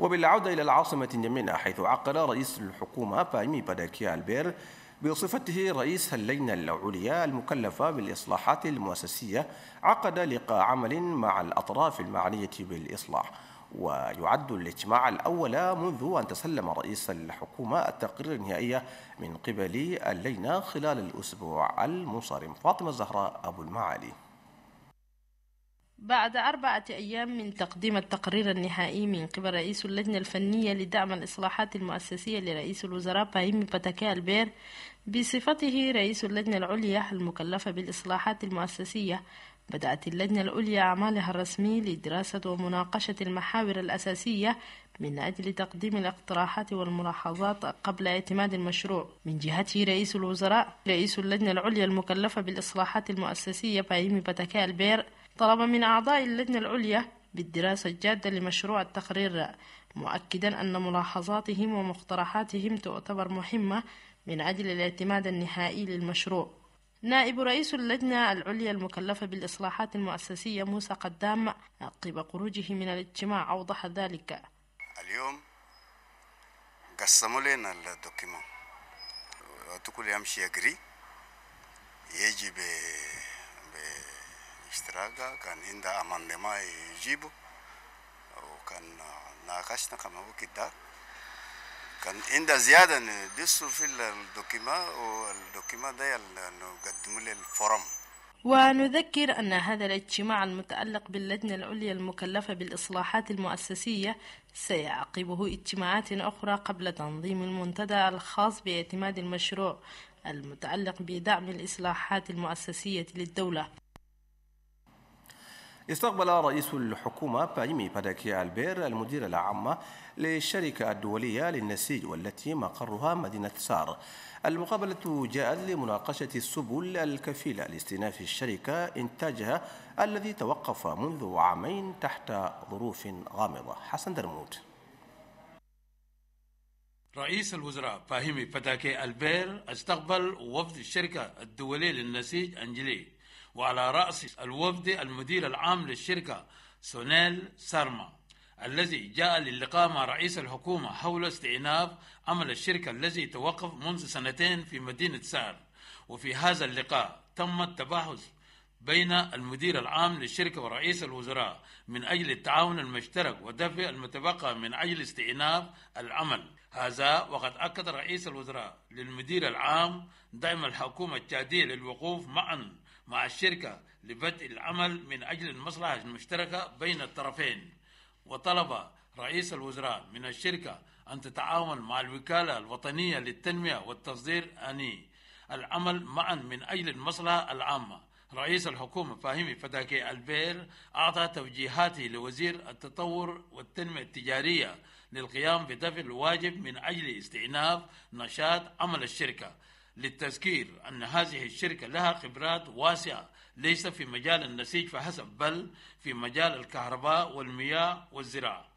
وبالعودة إلى العاصمة نيامينا حيث عقد رئيس الحكومة بايمي باداكيا البير بصفته رئيس اللجنة العليا المكلفة بالإصلاحات المؤسسية عقد لقاء عمل مع الأطراف المعنية بالإصلاح ويعد الاجتماع الأول منذ أن تسلم رئيس الحكومة التقرير النهائي من قبل اللجنة خلال الأسبوع المنصرم فاطمة الزهراء أبو المعالي بعد أربعة أيام من تقديم التقرير النهائي من قبل رئيس اللجنة الفنية لدعم الإصلاحات المؤسسية لرئيس الوزراء بايم باتاكا البير بصفته رئيس اللجنة العليا المكلفة بالإصلاحات المؤسسية بدأت اللجنة العليا أعمالها الرسمي لدراسة ومناقشة المحاور الأساسية من أجل تقديم الاقتراحات والملاحظات قبل اعتماد المشروع من جهته رئيس الوزراء رئيس اللجنة العليا المكلفة بالإصلاحات المؤسسية بايمي باتاكا البير طلب من أعضاء اللجنة العليا بالدراسة الجادة لمشروع التقرير مؤكدا أن ملاحظاتهم ومقترحاتهم تعتبر مهمة من أجل الاعتماد النهائي للمشروع نائب رئيس اللجنة العليا المكلفة بالإصلاحات المؤسسية موسى قدام عقب طيب خروجه من الاجتماع أوضح ذلك اليوم قسموا لنا الدوكيمون تقول يمشي يجري يجي jibu, Kiraga كان عندها أمندما يجيبه وكان ناقشنا كما هو كده كان عندها زيادة ندسه في الدوكيما والدوكيما ده نقدمه forum. ونذكر أن هذا الاجتماع المتعلق باللجنة العليا المكلفة بالإصلاحات المؤسسية سيعقبه اجتماعات أخرى قبل تنظيم المنتدى الخاص باعتماد المشروع المتعلق بدعم الإصلاحات المؤسسية للدولة استقبل رئيس الحكومة بايمي باداكي ألبير المدير العام للشركة الدولية للنسيج والتي مقرها مدينة سار المقابلة جاءت لمناقشة السبل الكفيلة لاستئناف الشركة إنتاجها الذي توقف منذ عامين تحت ظروف غامضة حسن درموت رئيس الوزراء فاهمي فتاكي ألبير استقبل وفد الشركة الدولية للنسيج أنجلي وعلى رأس الوفد المدير العام للشركة سونيل سارما الذي جاء للقاء مع رئيس الحكومة حول استئناف عمل الشركة الذي توقف منذ سنتين في مدينة سار وفي هذا اللقاء تم التباحث بين المدير العام للشركة ورئيس الوزراء من أجل التعاون المشترك ودفع المتبقى من أجل استئناف العمل هذا وقد أكد رئيس الوزراء للمدير العام دعم الحكومة التشادية للوقوف معا مع الشركة لبدء العمل من أجل المصلحة المشتركة بين الطرفين وطلب رئيس الوزراء من الشركة أن تتعاون مع الوكالة الوطنية للتنمية والتصدير أني العمل معا من أجل المصلحة العامة رئيس الحكومة فاهمي فتاكي البير أعطى توجيهاته لوزير التطور والتنمية التجارية للقيام بدفع الواجب من أجل استئناف نشاط عمل الشركة للتذكير أن هذه الشركة لها خبرات واسعة ليس في مجال النسيج فحسب بل في مجال الكهرباء والمياه والزراعة